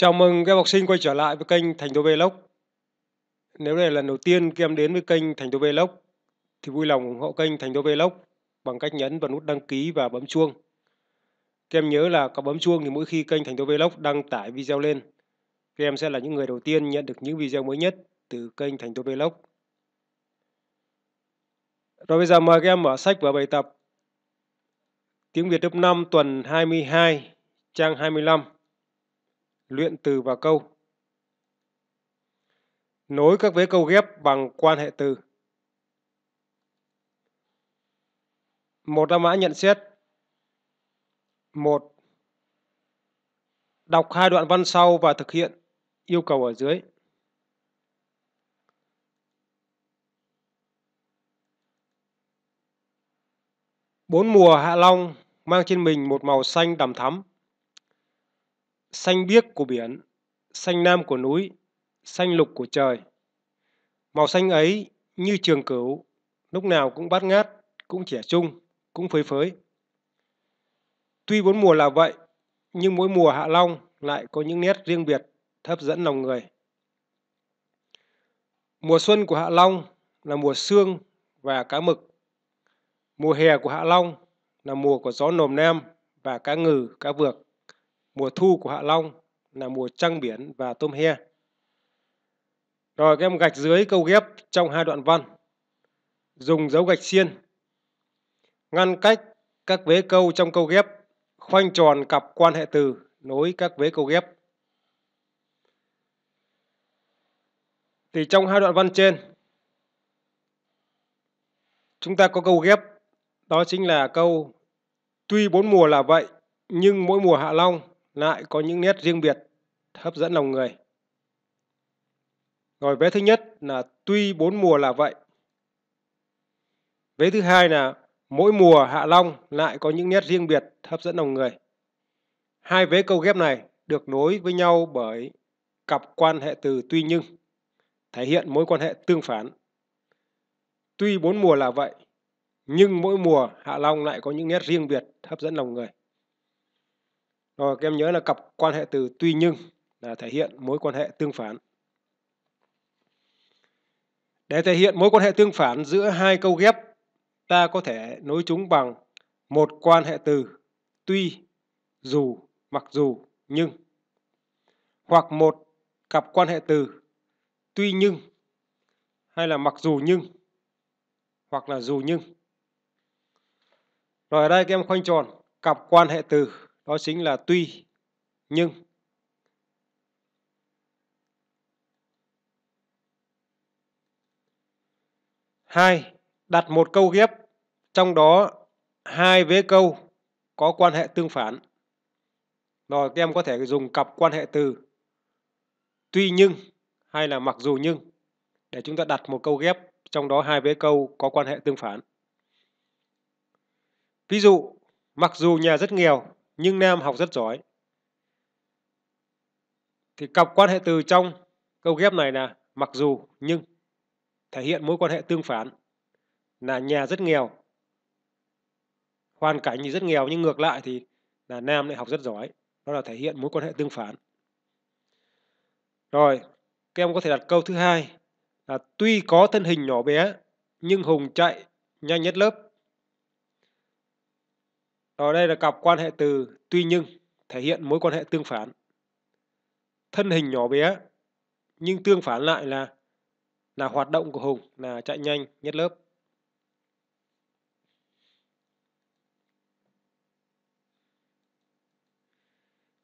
Chào mừng các học sinh quay trở lại với kênh Thành Đô Vlog. Nếu đây là lần đầu tiên các em đến với kênh Thành Đô Vlog thì vui lòng ủng hộ kênh Thành Đô Vlog bằng cách nhấn vào nút đăng ký và bấm chuông. Các em nhớ là có bấm chuông thì mỗi khi kênh Thành Đô Vlog đăng tải video lên, các em sẽ là những người đầu tiên nhận được những video mới nhất từ kênh Thành Đô Vlog. Rồi bây giờ mời các em mở sách và bài tập Tiếng Việt lớp 5 tuần 22 trang 25 luyện từ và câu. Nối các vế câu ghép bằng quan hệ từ. Một la mã nhận xét. một Đọc hai đoạn văn sau và thực hiện yêu cầu ở dưới. Bốn mùa Hạ Long mang trên mình một màu xanh đầm thắm xanh biếc của biển, xanh nam của núi, xanh lục của trời. Màu xanh ấy như trường cửu, lúc nào cũng bát ngát, cũng trẻ trung, cũng phới phới. Tuy bốn mùa là vậy, nhưng mỗi mùa Hạ Long lại có những nét riêng biệt, hấp dẫn lòng người. Mùa xuân của Hạ Long là mùa sương và cá mực. Mùa hè của Hạ Long là mùa của gió nồm nam và cá ngừ, cá vược mùa thu của Hạ Long là mùa trăng biển và tôm he. Rồi các em gạch dưới câu ghép trong hai đoạn văn. Dùng dấu gạch xiên. Ngăn cách các vế câu trong câu ghép. Khoanh tròn cặp quan hệ từ nối các vế câu ghép. Thì trong hai đoạn văn trên, chúng ta có câu ghép. Đó chính là câu Tuy bốn mùa là vậy, nhưng mỗi mùa Hạ Long lại có những nét riêng biệt hấp dẫn lòng người. Rồi vế thứ nhất là tuy bốn mùa là vậy. Vế thứ hai là mỗi mùa Hạ Long lại có những nét riêng biệt hấp dẫn lòng người. Hai vế câu ghép này được nối với nhau bởi cặp quan hệ từ tuy nhưng, thể hiện mối quan hệ tương phản. Tuy bốn mùa là vậy, nhưng mỗi mùa Hạ Long lại có những nét riêng biệt hấp dẫn lòng người. Rồi các em nhớ là cặp quan hệ từ tuy nhưng là thể hiện mối quan hệ tương phản. Để thể hiện mối quan hệ tương phản giữa hai câu ghép, ta có thể nối chúng bằng một quan hệ từ tuy, dù, mặc dù, nhưng hoặc một cặp quan hệ từ tuy nhưng hay là mặc dù nhưng hoặc là dù nhưng. Rồi ở đây các em khoanh tròn cặp quan hệ từ đó chính là tuy nhưng hai đặt một câu ghép trong đó hai vế câu có quan hệ tương phản rồi các em có thể dùng cặp quan hệ từ tuy nhưng hay là mặc dù nhưng để chúng ta đặt một câu ghép trong đó hai vế câu có quan hệ tương phản. Ví dụ, mặc dù nhà rất nghèo nhưng nam học rất giỏi. Thì cặp quan hệ từ trong câu ghép này là mặc dù, nhưng thể hiện mối quan hệ tương phản là nhà rất nghèo. Hoàn cảnh thì rất nghèo nhưng ngược lại thì là nam lại học rất giỏi. Đó là thể hiện mối quan hệ tương phản. Rồi, các em có thể đặt câu thứ hai là tuy có thân hình nhỏ bé nhưng Hùng chạy nhanh nhất lớp. Rồi đây là cặp quan hệ từ tuy nhưng thể hiện mối quan hệ tương phản. Thân hình nhỏ bé nhưng tương phản lại là là hoạt động của Hùng là chạy nhanh nhất lớp.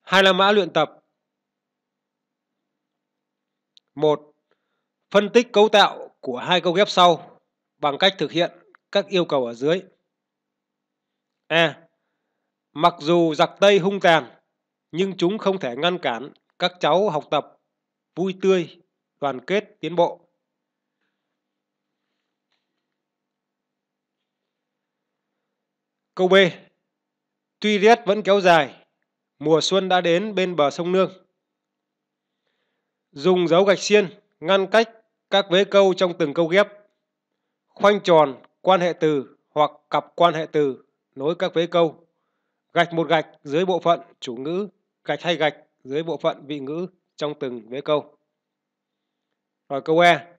Hai là mã luyện tập. một Phân tích cấu tạo của hai câu ghép sau bằng cách thực hiện các yêu cầu ở dưới. A. Mặc dù giặc Tây hung tàn, nhưng chúng không thể ngăn cản các cháu học tập vui tươi, đoàn kết, tiến bộ. Câu B. Tuy rét vẫn kéo dài, mùa xuân đã đến bên bờ sông Nương. Dùng dấu gạch xiên ngăn cách các vế câu trong từng câu ghép. Khoanh tròn quan hệ từ hoặc cặp quan hệ từ nối các vế câu. Gạch một gạch dưới bộ phận chủ ngữ, gạch hai gạch dưới bộ phận vị ngữ trong từng vế câu. Rồi câu E.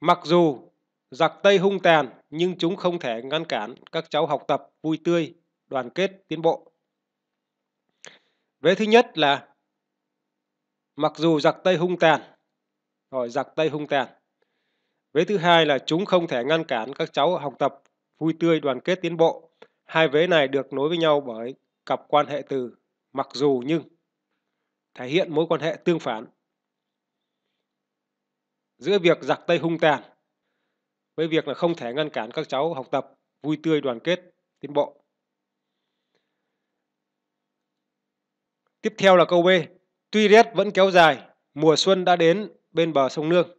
Mặc dù giặc Tây hung tàn nhưng chúng không thể ngăn cản các cháu học tập vui tươi, đoàn kết, tiến bộ. Vế thứ nhất là mặc dù giặc Tây hung tàn, rồi giặc Tây hung tàn. Vế thứ hai là chúng không thể ngăn cản các cháu học tập vui tươi, đoàn kết, tiến bộ. Hai vế này được nối với nhau bởi cặp quan hệ từ mặc dù nhưng thể hiện mối quan hệ tương phản giữa việc giặc Tây hung tàn với việc là không thể ngăn cản các cháu học tập vui tươi đoàn kết tiến bộ. Tiếp theo là câu B. Tuy rét vẫn kéo dài, mùa xuân đã đến bên bờ sông Nương.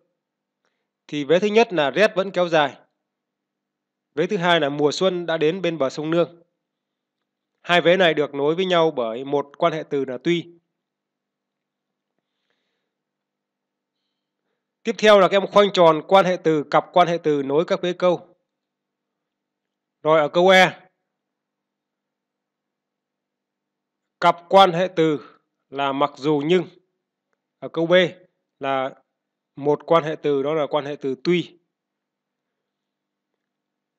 Thì vế thứ nhất là rét vẫn kéo dài, Vế thứ hai là mùa xuân đã đến bên bờ sông Nương. Hai vế này được nối với nhau bởi một quan hệ từ là tuy. Tiếp theo là các em khoanh tròn quan hệ từ, cặp quan hệ từ nối các vế câu. Rồi ở câu E, cặp quan hệ từ là mặc dù nhưng ở câu B là một quan hệ từ đó là quan hệ từ tuy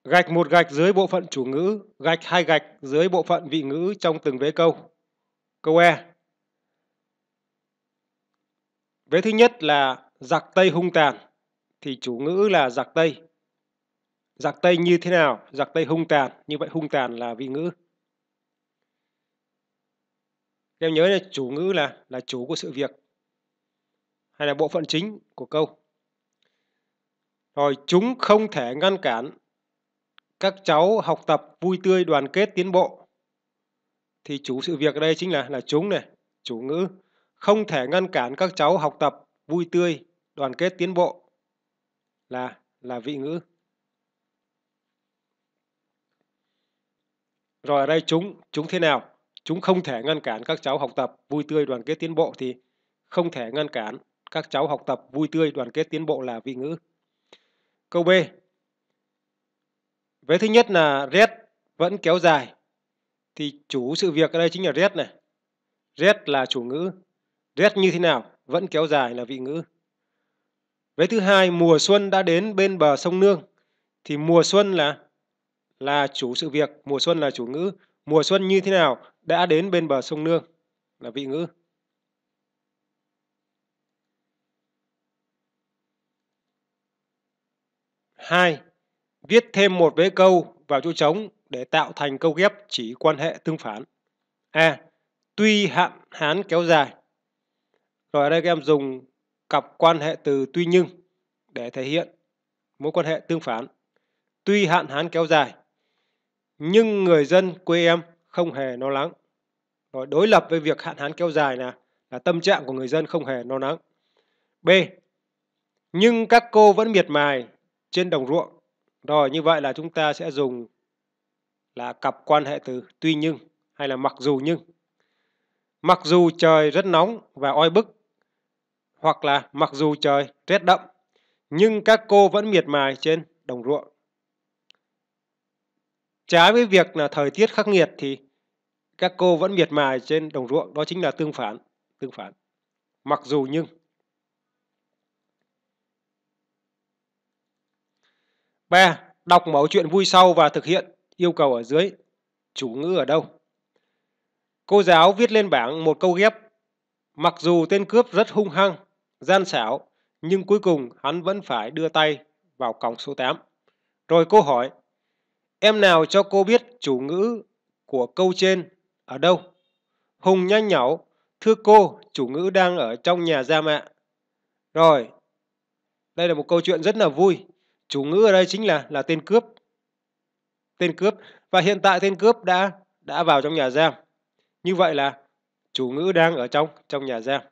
Gạch một gạch dưới bộ phận chủ ngữ, gạch hai gạch dưới bộ phận vị ngữ trong từng vế câu. Câu E. Vế thứ nhất là giặc Tây hung tàn thì chủ ngữ là giặc Tây. Giặc Tây như thế nào? Giặc Tây hung tàn, như vậy hung tàn là vị ngữ. em nhớ là chủ ngữ là là chủ của sự việc hay là bộ phận chính của câu. Rồi chúng không thể ngăn cản các cháu học tập vui tươi đoàn kết tiến bộ thì chủ sự việc ở đây chính là là chúng này chủ ngữ không thể ngăn cản các cháu học tập vui tươi đoàn kết tiến bộ là là vị ngữ rồi ở đây chúng chúng thế nào chúng không thể ngăn cản các cháu học tập vui tươi đoàn kết tiến bộ thì không thể ngăn cản các cháu học tập vui tươi đoàn kết tiến bộ là vị ngữ câu b Vế thứ nhất là red vẫn kéo dài. Thì chủ sự việc ở đây chính là red này. Red là chủ ngữ. Red như thế nào? Vẫn kéo dài là vị ngữ. Vế thứ hai, mùa xuân đã đến bên bờ sông Nương. Thì mùa xuân là là chủ sự việc, mùa xuân là chủ ngữ. Mùa xuân như thế nào? Đã đến bên bờ sông Nương là vị ngữ. Hai, viết thêm một vế câu vào chỗ trống để tạo thành câu ghép chỉ quan hệ tương phản. A. Tuy hạn hán kéo dài. Rồi ở đây các em dùng cặp quan hệ từ tuy nhưng để thể hiện mối quan hệ tương phản. Tuy hạn hán kéo dài, nhưng người dân quê em không hề no lắng. Rồi đối lập với việc hạn hán kéo dài là là tâm trạng của người dân không hề no lắng B. Nhưng các cô vẫn miệt mài trên đồng ruộng rồi, như vậy là chúng ta sẽ dùng là cặp quan hệ từ tuy nhưng hay là mặc dù nhưng. Mặc dù trời rất nóng và oi bức hoặc là mặc dù trời rét đậm nhưng các cô vẫn miệt mài trên đồng ruộng. Trái với việc là thời tiết khắc nghiệt thì các cô vẫn miệt mài trên đồng ruộng, đó chính là tương phản, tương phản. Mặc dù nhưng 3. Đọc mẫu chuyện vui sau và thực hiện yêu cầu ở dưới. Chủ ngữ ở đâu? Cô giáo viết lên bảng một câu ghép. Mặc dù tên cướp rất hung hăng, gian xảo, nhưng cuối cùng hắn vẫn phải đưa tay vào cổng số 8. Rồi cô hỏi, em nào cho cô biết chủ ngữ của câu trên ở đâu? Hùng nhanh nhảu, thưa cô, chủ ngữ đang ở trong nhà gia mạ. Rồi, đây là một câu chuyện rất là vui. Chủ ngữ ở đây chính là là tên cướp. Tên cướp và hiện tại tên cướp đã đã vào trong nhà giam. Như vậy là chủ ngữ đang ở trong trong nhà giam.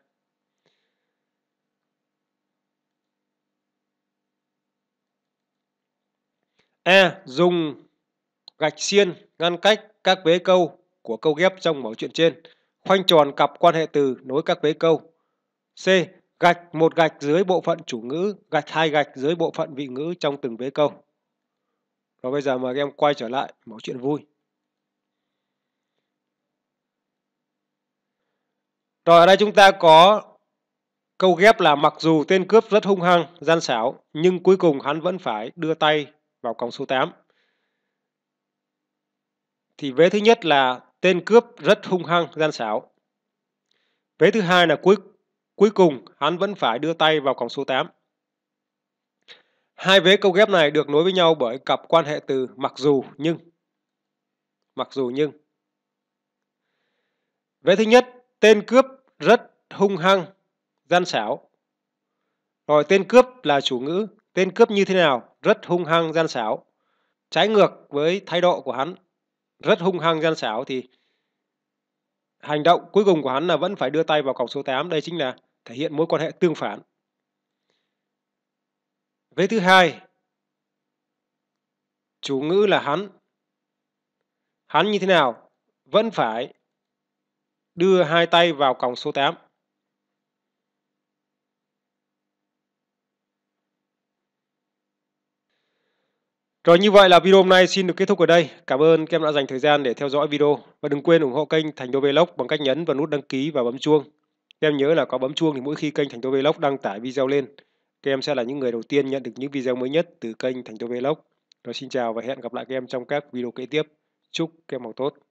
E. Dùng gạch xiên ngăn cách các vế câu của câu ghép trong mẫu chuyện trên, khoanh tròn cặp quan hệ từ nối các vế câu. C. Gạch một gạch dưới bộ phận chủ ngữ, gạch hai gạch dưới bộ phận vị ngữ trong từng vế câu. Và bây giờ mời các em quay trở lại mẫu chuyện vui. Rồi ở đây chúng ta có câu ghép là mặc dù tên cướp rất hung hăng, gian xảo, nhưng cuối cùng hắn vẫn phải đưa tay vào còng số 8. Thì vế thứ nhất là tên cướp rất hung hăng, gian xảo. Vế thứ hai là cuối Cuối cùng, hắn vẫn phải đưa tay vào còng số 8. Hai vế câu ghép này được nối với nhau bởi cặp quan hệ từ mặc dù nhưng. Mặc dù nhưng. Vế thứ nhất, tên cướp rất hung hăng, gian xảo. Rồi tên cướp là chủ ngữ, tên cướp như thế nào? Rất hung hăng, gian xảo. Trái ngược với thái độ của hắn, rất hung hăng, gian xảo thì hành động cuối cùng của hắn là vẫn phải đưa tay vào cổng số 8. Đây chính là thể hiện mối quan hệ tương phản. Vế thứ hai, chủ ngữ là hắn. Hắn như thế nào? Vẫn phải đưa hai tay vào còng số 8. Rồi như vậy là video hôm nay xin được kết thúc ở đây. Cảm ơn các em đã dành thời gian để theo dõi video. Và đừng quên ủng hộ kênh Thành Đô Vlog bằng cách nhấn vào nút đăng ký và bấm chuông. Các em nhớ là có bấm chuông thì mỗi khi kênh Thành Tô Vlog đăng tải video lên, các em sẽ là những người đầu tiên nhận được những video mới nhất từ kênh Thành Tô Vlog. Rồi xin chào và hẹn gặp lại các em trong các video kế tiếp. Chúc các em học tốt!